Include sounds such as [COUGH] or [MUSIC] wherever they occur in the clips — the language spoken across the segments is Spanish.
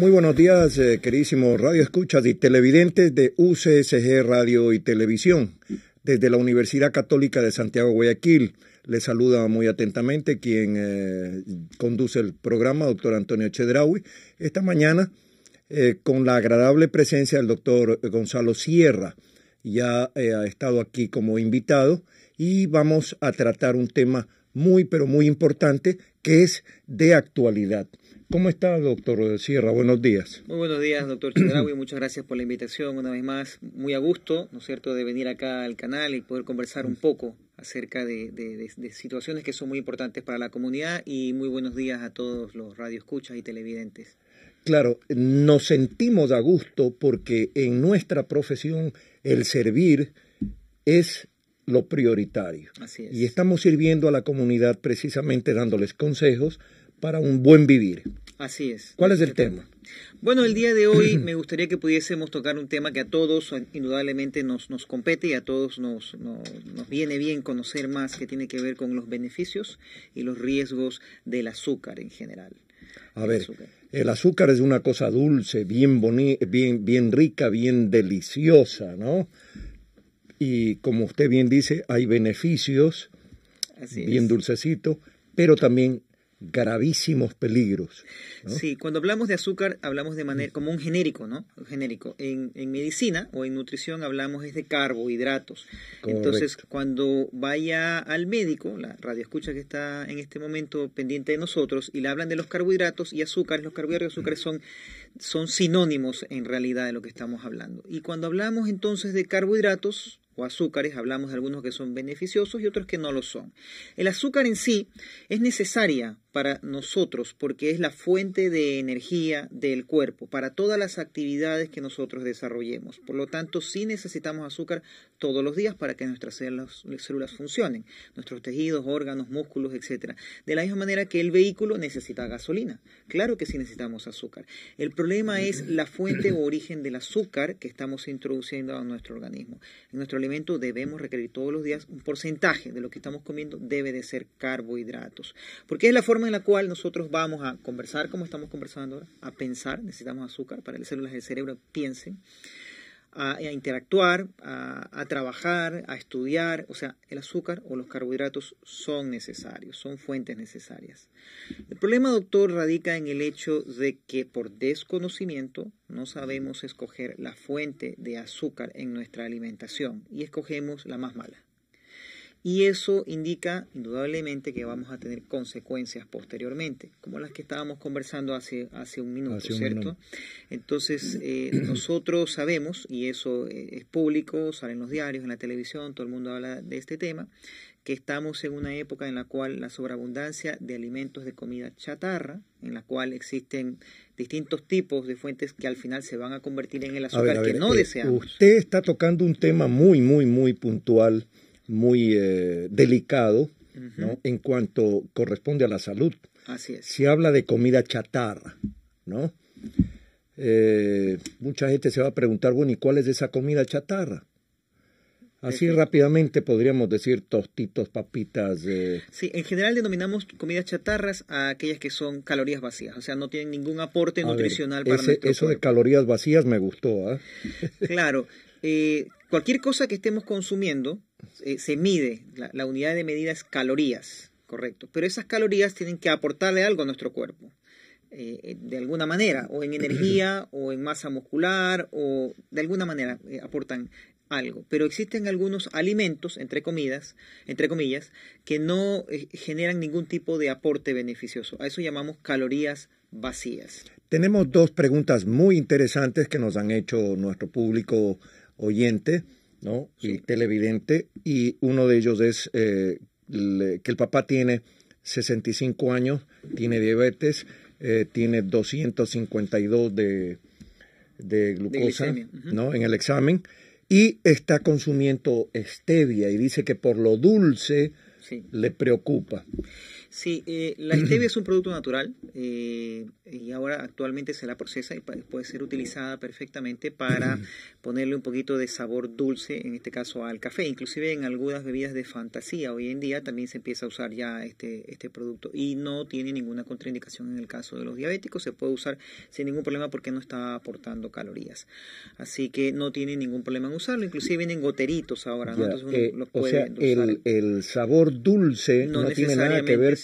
Muy buenos días, queridos eh, queridísimos radio escuchas y televidentes de UCSG Radio y Televisión. Desde la Universidad Católica de Santiago Guayaquil, les saluda muy atentamente quien eh, conduce el programa, doctor Antonio Chedraui. Esta mañana, eh, con la agradable presencia del doctor Gonzalo Sierra, ya ha estado aquí como invitado y vamos a tratar un tema muy, pero muy importante que es de actualidad ¿Cómo está, doctor Sierra? Buenos días. Muy buenos días, doctor Chiragui. Muchas gracias por la invitación una vez más. Muy a gusto, ¿no es cierto?, de venir acá al canal y poder conversar un poco acerca de, de situaciones que son muy importantes para la comunidad y muy buenos días a todos los radioescuchas y televidentes. Claro, nos sentimos a gusto porque en nuestra profesión el servir es lo prioritario. Así es. Y estamos sirviendo a la comunidad precisamente dándoles consejos, para un buen vivir. Así es. ¿Cuál es el tema? Bueno, el día de hoy [CLEARS THROAT] me gustaría que pudiésemos tocar un tema que a todos indudablemente nos, compete y a todos nos, viene bien conocer más, que tiene que ver con los beneficios y los riesgos del azúcar en general. A ver, el azúcar es una cosa dulce, bien, bien, rica, bien deliciosa, ¿no? Y como usted bien dice, hay beneficios, bien dulcecito, pero también gravísimos peligros. Sí, cuando hablamos de azúcar hablamos de manera mm. como un genérico, ¿no? Genérico. En, medicina o en nutrición hablamos es de carbohidratos. Entonces, cuando vaya al médico, la radio escucha que está en este momento pendiente de nosotros y le hablan de los carbohidratos y azúcares, los carbohidratos y azúcares mm. son son sinónimos en realidad de lo que estamos hablando. Y cuando hablamos entonces de carbohidratos o azúcares, hablamos de algunos que son beneficiosos y otros que no lo son. El azúcar en sí es necesaria para nosotros porque es la fuente de energía del cuerpo para todas las actividades que nosotros desarrollemos. Por lo tanto, sí necesitamos azúcar todos los días para que nuestras células, funcionen, nuestros tejidos, órganos, músculos, etcétera. De la misma manera que el vehículo necesita gasolina. Claro que sí necesitamos azúcar. El problema es la fuente o origen del azúcar que estamos introduciendo a nuestro organismo. En nuestro alimento debemos requerir todos los días un porcentaje de lo que estamos comiendo debe de ser carbohidratos, porque es la forma en la cual nosotros vamos a conversar como estamos conversando ahora, a pensar, necesitamos azúcar para que las células del cerebro piensen a, interactuar, a, trabajar, a estudiar. O sea, el azúcar o los carbohidratos son necesarios, son fuentes necesarias. El problema, doctor, radica en el hecho de que por desconocimiento no sabemos escoger la fuente de azúcar en nuestra alimentación y escogemos la más mala. Y eso indica indudablemente que vamos a tener consecuencias posteriormente, como las que estábamos conversando hace, hace un minuto, ¿cierto? Entonces, eh, [CLEARS THROAT] nosotros sabemos, y eso eh, es público, sale en los diarios, en la televisión, todo el mundo habla de este tema, que estamos en una época en la cual la sobreabundancia de alimentos de comida chatarra, en la cual existen distintos tipos de fuentes que al final se van a convertir en el azúcar que no eh, deseamos. Usted está tocando un tema muy, muy, muy puntual muy eh, delicado en cuanto corresponde a la salud. Así es. Se habla de comida chatarra, ¿no? Eh, mucha gente se va a preguntar, bueno, ¿y cuál es esa comida chatarra? Así rápidamente podríamos decir tostitos, papitas. Eh. Sí, en general denominamos comidas chatarras a aquellas que son calorías vacías, o sea, no tienen ningún aporte nutricional para Eso de calorías vacías me gustó. ¿ah? [LAUGHS] ¿eh? Claro, Cualquier cosa que estemos consumiendo eh, se mide, la, unidad de medida es calorías, correcto, pero esas calorías tienen que aportarle algo a nuestro cuerpo, eh, eh, de alguna manera, o en energía, [CLEARS THROAT] o en masa muscular, o de alguna manera aportan algo, pero existen algunos alimentos, entre comidas, entre comillas, que no generan ningún tipo de aporte beneficioso. A eso llamamos calorías vacías. Tenemos dos preguntas muy interesantes que nos han hecho nuestro público oyente ¿no? y televidente, y uno de ellos es eh, que el papá tiene 65 años, tiene diabetes, eh, tiene 252 de, de glucosa ¿no? en el examen, y está consumiendo stevia y dice que por lo dulce le preocupa. Sí, eh, la stevia es un producto natural eh, y ahora actualmente se la procesa y puede ser utilizada perfectamente para ponerle un poquito de sabor dulce, en este caso al café. Inclusive en algunas bebidas de fantasía hoy en día también se empieza a usar ya este, este producto y no tiene ninguna contraindicación en el caso de los diabéticos. Se puede usar sin ningún problema porque no está aportando calorías. Así que no tiene ningún problema en usarlo. Inclusive vienen goteritos ahora. Eh, o sea, el, sabor dulce no tiene nada que ver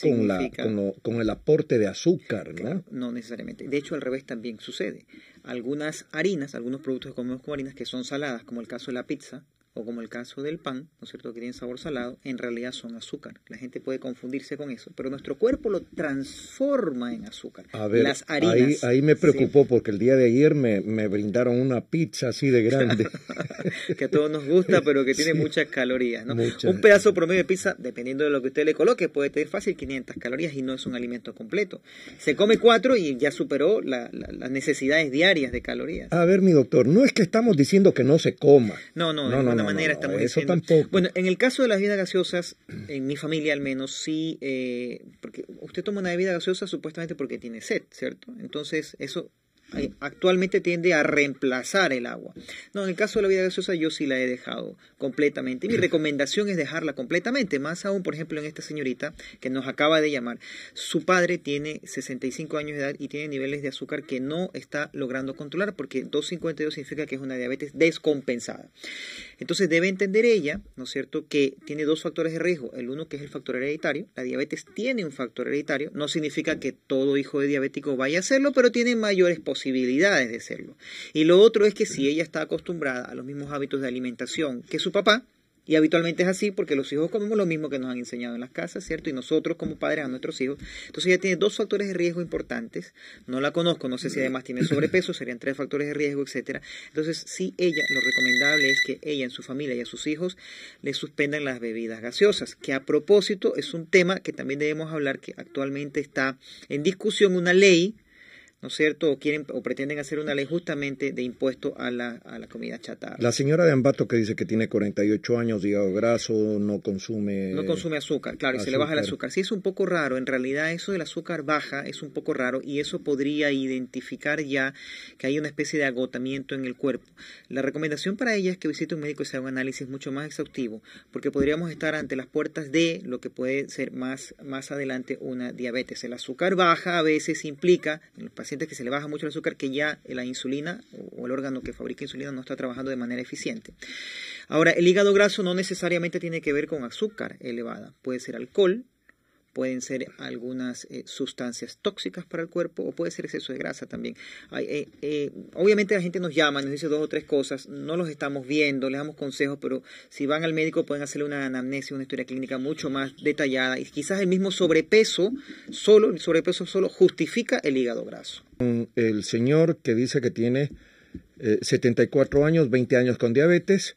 con, el aporte de azúcar, ¿no? No necesariamente. De hecho, al revés también sucede. Algunas harinas, algunos productos que comemos como harinas que son saladas, como el caso de la pizza, o como el caso del pan, ¿no es cierto?, que tiene sabor salado, en realidad son azúcar. La gente puede confundirse con eso, pero nuestro cuerpo lo transforma en azúcar. A ver, Las harinas, ahí, me preocupó porque el día de ayer me, brindaron una pizza así de grande. [LAUGHS] que a todos nos gusta, pero que tiene muchas calorías, ¿no? Un pedazo promedio de pizza, dependiendo de lo que usted le coloque, puede tener fácil 500 calorías y no es un alimento completo. Se come cuatro y ya superó las necesidades diarias de calorías. A ver, mi doctor, no es que estamos diciendo que no se coma. No, no, no, no manera estamos Bueno, en el caso de las bebidas gaseosas, en mi familia al menos, sí, eh, porque usted toma una bebida gaseosa supuestamente porque tiene sed, ¿cierto? Entonces, eso actualmente tiende a reemplazar el agua. No, en el caso de la vida gaseosa yo sí la he dejado completamente. Mi [LAUGHS] recomendación es dejarla completamente, más aún, por ejemplo, en esta señorita que nos acaba de llamar. Su padre tiene 65 años de edad y tiene niveles de azúcar que no está logrando controlar porque 252 significa que es una diabetes descompensada. Entonces debe entender ella, ¿no es cierto?, que tiene dos factores de riesgo. El uno que es el factor hereditario. La diabetes tiene un factor hereditario. No significa que todo hijo de diabético vaya a hacerlo, pero tiene mayores posibilidades posibilidades de hacerlo Y lo otro es que si ella está acostumbrada a los mismos hábitos de alimentación que su papá, y habitualmente es así porque los hijos comemos lo mismo que nos han enseñado en las casas, ¿cierto? Y nosotros como padres a nuestros hijos. Entonces ella tiene dos factores de riesgo importantes. No la conozco, no sé si además tiene sobrepeso, serían tres factores de riesgo, etcétera. Entonces, sí, ella, lo recomendable es que ella en su familia y a sus hijos le suspendan las bebidas gaseosas, que a propósito es un tema que también debemos hablar, que actualmente está en discusión una ley ¿no es cierto? O quieren o pretenden hacer una ley justamente de impuesto a la, comida chatarra. La señora de Ambato que dice que tiene 48 años, diga, graso, no consume... No consume azúcar, claro, y se le baja el azúcar. Sí, es un poco raro, en realidad eso del azúcar baja es un poco raro y eso podría identificar ya que hay una especie de agotamiento en el cuerpo. La recomendación para ella es que visite un médico y se haga un análisis mucho más exhaustivo, porque podríamos estar ante las puertas de lo que puede ser más, más adelante una diabetes. El azúcar baja a veces implica, en los pacientes que se le baja mucho el azúcar, que ya la insulina o el órgano que fabrica insulina no está trabajando de manera eficiente. Ahora, el hígado graso no necesariamente tiene que ver con azúcar elevada, puede ser alcohol, pueden ser algunas eh, sustancias tóxicas para el cuerpo o puede ser exceso de grasa también. Eh, eh, obviamente la gente nos llama, nos dice dos o tres cosas, no los estamos viendo, les damos consejos, pero si van al médico pueden hacerle una anamnesia, una historia clínica mucho más detallada y quizás el mismo sobrepeso, solo el sobrepeso solo justifica el hígado graso. El señor que dice que tiene 74 años, 20 años con diabetes,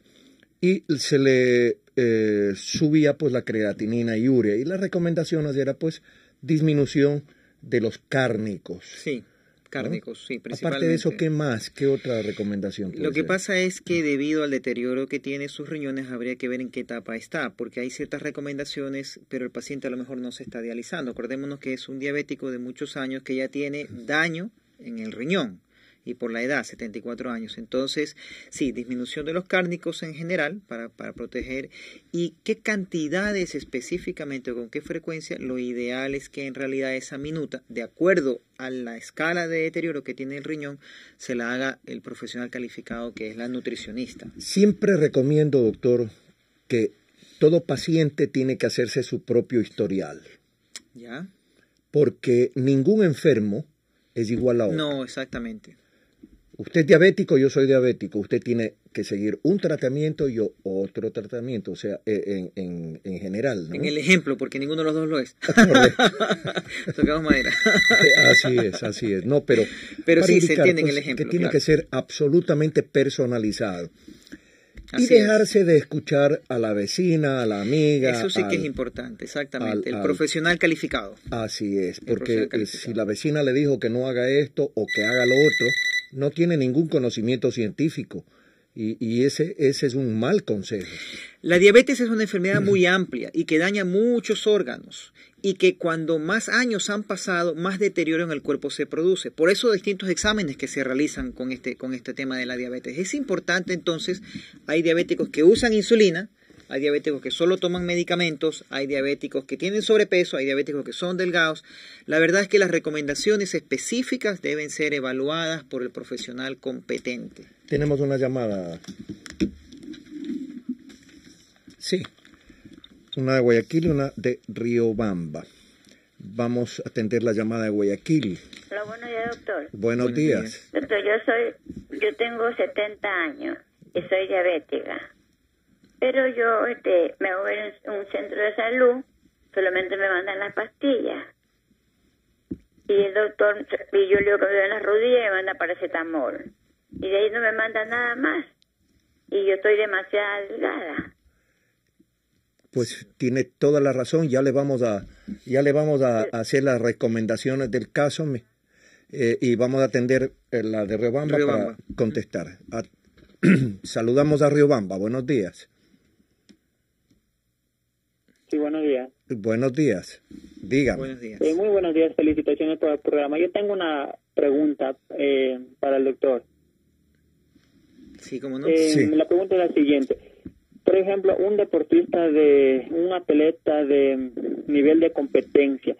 y se le eh, subía pues la creatinina y urea. Y las recomendaciones era pues disminución de los cárnicos. Sí, cárnicos, sí, Aparte de eso, ¿qué más? ¿Qué otra recomendación? Lo que pasa es que debido al deterioro que tiene sus riñones habría que ver en qué etapa está, porque hay ciertas recomendaciones, pero el paciente a lo mejor no se está dializando. Acordémonos que es un diabético de muchos años que ya tiene daño en el riñón y por la edad, 74 años. Entonces, sí, disminución de los cárnicos en general para, proteger y qué cantidades específicamente o con qué frecuencia, lo ideal es que en realidad esa minuta, de acuerdo a la escala de deterioro que tiene el riñón, se la haga el profesional calificado que es la nutricionista. Siempre recomiendo, doctor, que todo paciente tiene que hacerse su propio historial. ¿Ya? Porque ningún enfermo es igual a otro. No, exactamente. Usted es diabético, yo soy diabético. Usted tiene que seguir un tratamiento y otro tratamiento, o sea, e-, en, en, en general. En el ejemplo, porque ninguno de los dos lo es. Ah, [LAUGHS] Tocamos madera. Eh, así es, así es. No, pero. Pero sí, se entiende en el pues, ejemplo. Que tiene que ser absolutamente personalizado. y dejarse de escuchar a la vecina, a la amiga. Eso sí que es importante, exactamente. el profesional calificado. Así es, porque eh, si la vecina le dijo que no haga esto o que haga lo otro, no tiene ningún conocimiento científico. Y, ese, ese es un mal consejo. La diabetes es una enfermedad muy amplia y que daña muchos órganos y que cuando más años han pasado, más deterioro en el cuerpo se produce. Por eso distintos exámenes que se realizan con este, con este tema de la diabetes. Es importante entonces, hay diabéticos que usan insulina, hay diabéticos que solo toman medicamentos, hay diabéticos que tienen sobrepeso, hay diabéticos que son delgados. La verdad es que las recomendaciones específicas deben ser evaluadas por el profesional competente. Tenemos una llamada. Sí, una de Guayaquil y una de Riobamba. Vamos a atender la llamada de Guayaquil. Hola, buenos días, doctor. Buenos, días. Doctor, yo soy, yo tengo 70 años y soy diabética. Pero yo este, me voy a un centro de salud, solamente me mandan las pastillas. Y el doctor, y yo le veo en las rodillas y me manda paracetamol. Y de ahí no me manda nada más. Y yo estoy demasiado delgada pues tiene toda la razón. Ya le vamos a, ya le vamos a, hacer las recomendaciones del caso eh, y vamos a atender eh, la de Riobamba, para contestar. [CLEARS THROAT] saludamos a Riobamba. Buenos días. Sí, buenos días. Buenos días. Dígame. Buenos días. Eh, muy buenos días. Felicitaciones por el programa. Yo tengo una pregunta eh, para el doctor. Sí, como no. Eh, la pregunta es la siguiente. Por ejemplo, un deportista de, un atleta de nivel de competencia,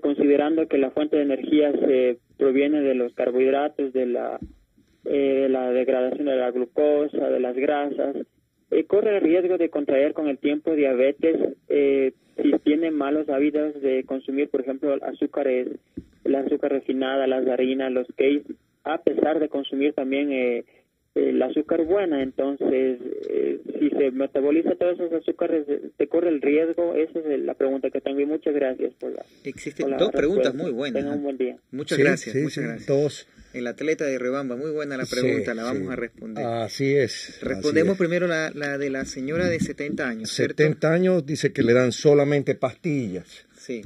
considerando que la fuente de energía se proviene de los carbohidratos, de la, de la degradación de la glucosa, de las grasas, eh, corre el riesgo de contraer con el tiempo diabetes eh, si tiene malos hábitos de consumir, por ejemplo, azúcares, la azúcar refinada, las harinas, los cakes, a pesar de consumir también eh, el azúcar buena. Entonces, eh, si se metaboliza todos esos azúcares, ¿te corre el riesgo? Esa es la pregunta que tengo y muchas gracias por la. Existen dos preguntas muy buenas. Tengan un buen día. Muchas gracias, muchas gracias. Dos. El atleta de Rebamba, muy buena la pregunta, la vamos a responder. Así es. Respondemos primero la, de la señora de 70 años. 70 años dice que le dan solamente pastillas. Sí.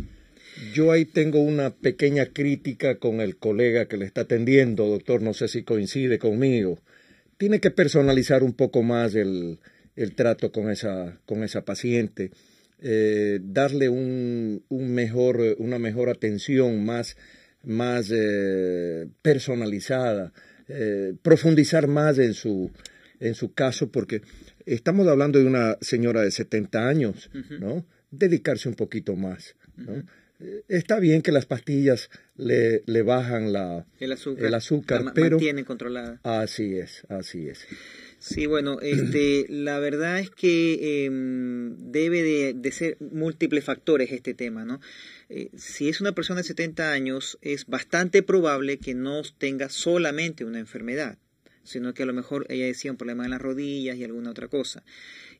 Yo ahí tengo una pequeña crítica con el colega que le está atendiendo, doctor, no sé si coincide conmigo. Tiene que personalizar un poco más el, trato con esa, paciente, eh, darle una mejor atención, más más eh, personalizada, eh, profundizar más en su, caso, porque estamos hablando de una señora de 70 años, ¿no? Dedicarse un poquito más, ¿no? Eh, está bien que las pastillas le, bajan el azúcar, pero... controlada. Así es, así es. Sí, bueno, [CLEARS THROAT] este, la verdad es que em, debe de, ser múltiples factores este tema, ¿no? Eh, si es una persona de 70 años, es bastante probable que no tenga solamente una enfermedad, sino que a lo mejor ella decía un problema en las rodillas y alguna otra cosa.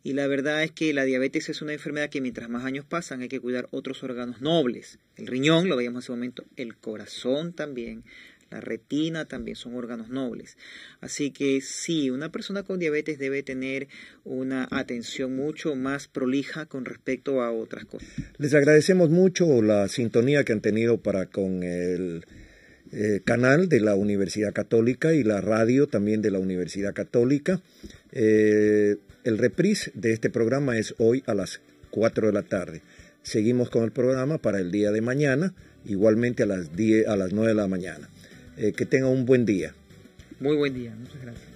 Y la verdad es que la diabetes es una enfermedad que mientras más años pasan hay que cuidar otros órganos nobles. El riñón, lo veíamos hace un momento, el corazón también, la retina también son órganos nobles. Así que sí, una persona con diabetes debe tener una atención mucho más prolija con respecto a otras cosas. Les agradecemos mucho la sintonía que han tenido para con el eh, canal de la Universidad Católica y la radio también de la Universidad Católica. Eh, el reprise de este programa es hoy a las 4 de la tarde. Seguimos con el programa para el día de mañana, igualmente a las, a las 9 de la mañana. Eh, que tenga un buen día. Muy buen día, muchas gracias.